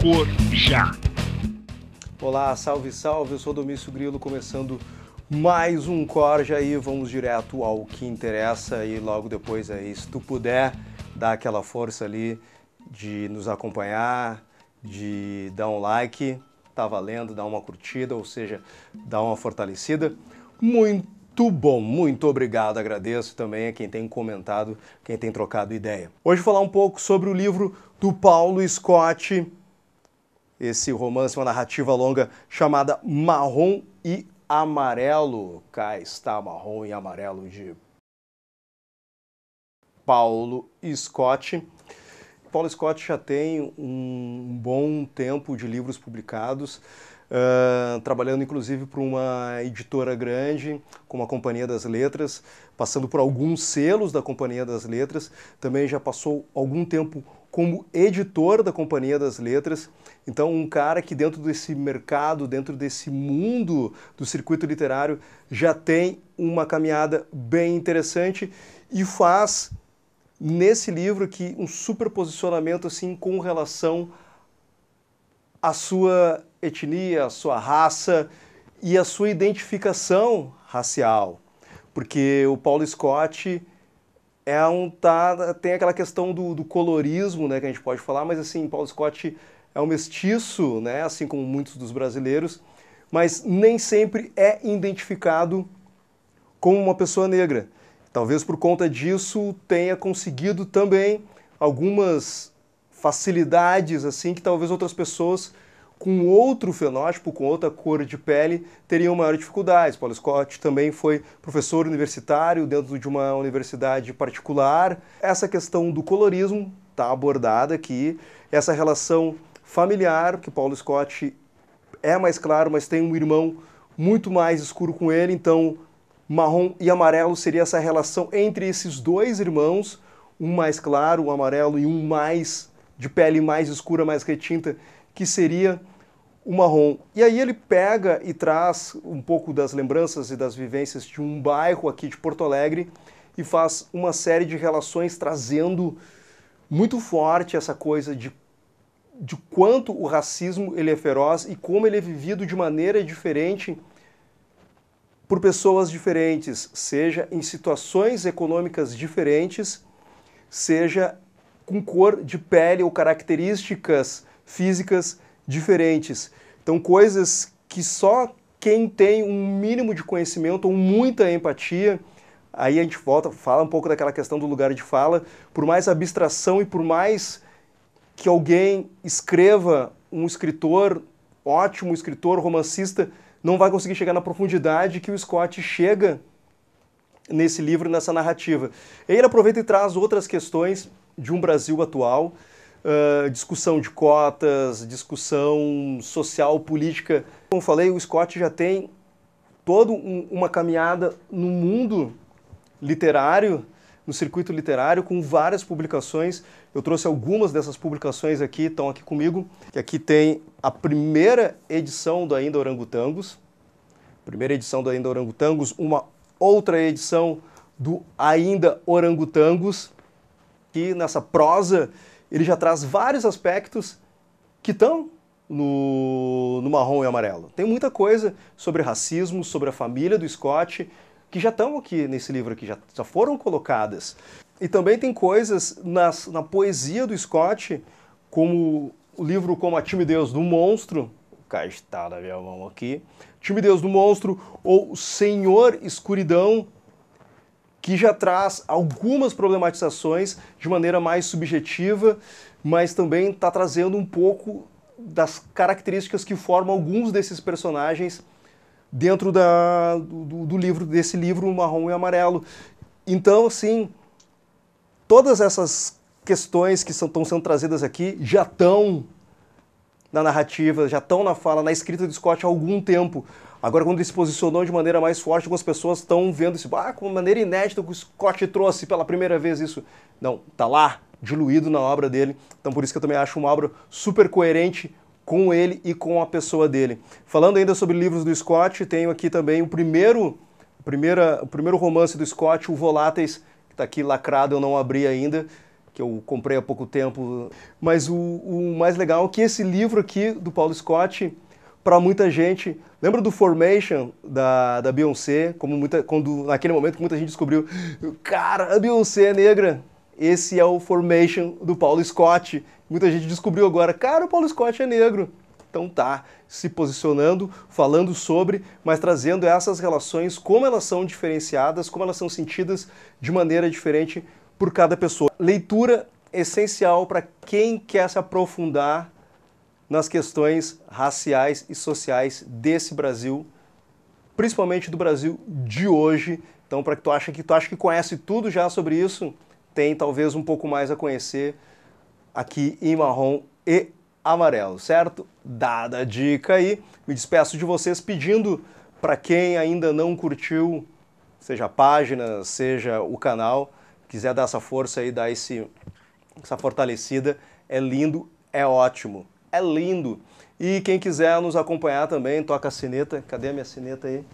cor já. Olá, salve, salve, eu sou Domício Grilo, começando mais um Corja Aí vamos direto ao que interessa e logo depois aí, se tu puder, dá aquela força ali de nos acompanhar, de dar um like, tá valendo, dar uma curtida, ou seja, dar uma fortalecida. Muito bom, muito obrigado. Agradeço também a quem tem comentado, quem tem trocado ideia. Hoje vou falar um pouco sobre o livro do Paulo Scott, esse romance, uma narrativa longa chamada Marrom e Amarelo. Cá está Marrom e Amarelo de Paulo Scott. Paulo Scott já tem um bom tempo de livros publicados, uh, trabalhando inclusive para uma editora grande, como a Companhia das Letras, passando por alguns selos da Companhia das Letras. Também já passou algum tempo como editor da Companhia das Letras. Então, um cara que dentro desse mercado, dentro desse mundo do circuito literário, já tem uma caminhada bem interessante e faz nesse livro que um super posicionamento assim com relação à sua etnia, à sua raça e à sua identificação racial. Porque o Paulo Scott é um tá tem aquela questão do, do, colorismo né que a gente pode falar mas assim Paulo Scott é um mestiço né assim como muitos dos brasileiros mas nem sempre é identificado como uma pessoa negra talvez por conta disso tenha conseguido também algumas facilidades assim que talvez outras pessoas com outro fenótipo, com outra cor de pele, teriam maiores dificuldades. Paulo Scott também foi professor universitário dentro de uma universidade particular. Essa questão do colorismo está abordada aqui, essa relação familiar, que Paulo Scott é mais claro, mas tem um irmão muito mais escuro com ele, então marrom e amarelo seria essa relação entre esses dois irmãos, um mais claro, um amarelo e um mais de pele mais escura, mais retinta, que seria o marrom. E aí ele pega e traz um pouco das lembranças e das vivências de um bairro aqui de Porto Alegre e faz uma série de relações trazendo muito forte essa coisa de, de quanto o racismo ele é feroz e como ele é vivido de maneira diferente por pessoas diferentes, seja em situações econômicas diferentes, seja com cor de pele ou características físicas diferentes. Então, coisas que só quem tem um mínimo de conhecimento ou muita empatia, aí a gente volta, fala um pouco daquela questão do lugar de fala, por mais abstração e por mais que alguém escreva um escritor ótimo, escritor, romancista, não vai conseguir chegar na profundidade que o Scott chega nesse livro, nessa narrativa. E ele aproveita e traz outras questões de um Brasil atual, uh, discussão de cotas, discussão social, política. Como falei, o Scott já tem toda um, uma caminhada no mundo literário, no circuito literário, com várias publicações. Eu trouxe algumas dessas publicações aqui, estão aqui comigo. E aqui tem a primeira edição do Ainda Orangotangos, primeira edição do Ainda Orangotangos, uma outra edição do Ainda Orangotangos, E nessa prosa ele já traz vários aspectos que estão no, no marrom e amarelo. Tem muita coisa sobre racismo, sobre a família do Scott, que já estão aqui nesse livro que já, já foram colocadas. E também tem coisas nas, na poesia do Scott, como o livro Como a Timidez do Monstro, cá está na minha mão aqui, Timidez do Monstro, ou Senhor Escuridão, que já traz algumas problematizações de maneira mais subjetiva, mas também está trazendo um pouco das características que formam alguns desses personagens dentro da, do, do livro desse livro marrom e amarelo. Então, assim, todas essas questões que estão sendo trazidas aqui já estão na narrativa, já estão na fala, na escrita do Scott há algum tempo. Agora, quando ele se posicionou de maneira mais forte, algumas pessoas estão vendo isso. Ah, com maneira inédita que o Scott trouxe pela primeira vez isso. Não, tá lá, diluído na obra dele. Então, por isso que eu também acho uma obra super coerente com ele e com a pessoa dele. Falando ainda sobre livros do Scott, tenho aqui também o primeiro, primeira, o primeiro romance do Scott, O Voláteis, que está aqui lacrado, eu não abri ainda que eu comprei há pouco tempo. Mas o, o mais legal é que esse livro aqui do Paulo Scott, para muita gente, lembra do Formation da, da Beyoncé, como muita, quando, naquele momento que muita gente descobriu, cara, a Beyoncé é negra. Esse é o Formation do Paulo Scott. Muita gente descobriu agora, cara, o Paulo Scott é negro. Então tá, se posicionando, falando sobre, mas trazendo essas relações, como elas são diferenciadas, como elas são sentidas de maneira diferente por cada pessoa. Leitura essencial para quem quer se aprofundar nas questões raciais e sociais desse Brasil, principalmente do Brasil de hoje. Então, para que tu acha que tu acha que conhece tudo já sobre isso, tem talvez um pouco mais a conhecer aqui em marrom e amarelo, certo? Dada a dica aí, me despeço de vocês pedindo para quem ainda não curtiu, seja a página, seja o canal, quiser dar essa força aí, dar esse, essa fortalecida, é lindo, é ótimo. É lindo. E quem quiser nos acompanhar também, toca a sineta. Cadê a minha sineta aí?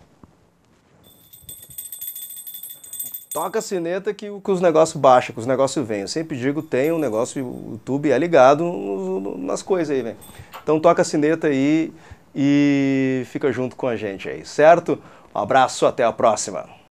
Toca a sineta que, que os negócios baixam, que os negócios vêm. Eu sempre digo, tem um negócio, o YouTube é ligado nas coisas aí, velho. Então toca a sineta aí e fica junto com a gente aí, certo? Um abraço, até a próxima!